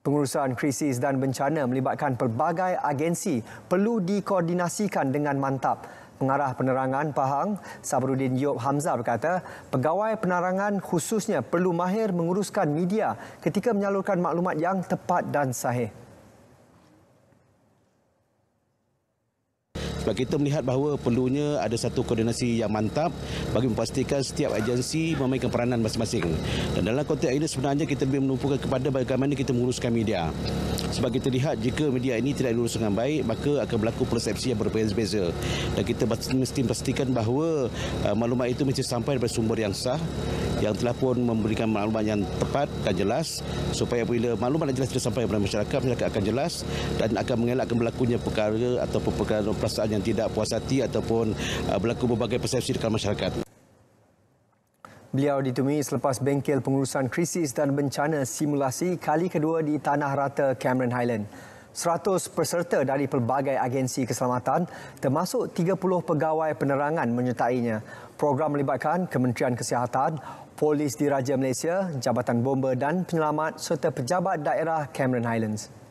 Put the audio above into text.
Pengurusan krisis dan bencana melibatkan pelbagai agensi perlu dikoordinasikan dengan mantap. Pengarah penerangan Pahang, Sabrudin Yop Hamzah berkata, pegawai penerangan khususnya perlu mahir menguruskan media ketika menyalurkan maklumat yang tepat dan sahih. sebab kita melihat bahawa perlunya ada satu koordinasi yang mantap bagi memastikan setiap agensi memainkan peranan masing-masing. Dan dalam konteks ini sebenarnya kita lebih menumpukan kepada bagaimana kita menguruskan media. Sebab kita lihat jika media ini tidak diurus dengan baik maka akan berlaku persepsi yang berbeza-beza. Dan kita mesti pastikan bahawa uh, maklumat itu mesti sampai daripada sumber yang sah yang telah pun memberikan maklumat yang tepat dan jelas supaya bila maklumat yang jelas sampai kepada masyarakat, masyarakat akan jelas dan akan mengelakkan berlakunya perkara atau perkara perasaan yang tidak puas hati ataupun uh, berlaku berbagai persepsi dalam masyarakat. Beliau ditemui selepas bengkel pengurusan krisis dan bencana simulasi kali kedua di Tanah Rata Cameron Highland. 100 peserta dari pelbagai agensi keselamatan termasuk 30 pegawai penerangan menyertainya. Program melibatkan Kementerian Kesihatan, Polis Diraja Malaysia, Jabatan Bomba dan Penyelamat serta pejabat daerah Cameron Highlands.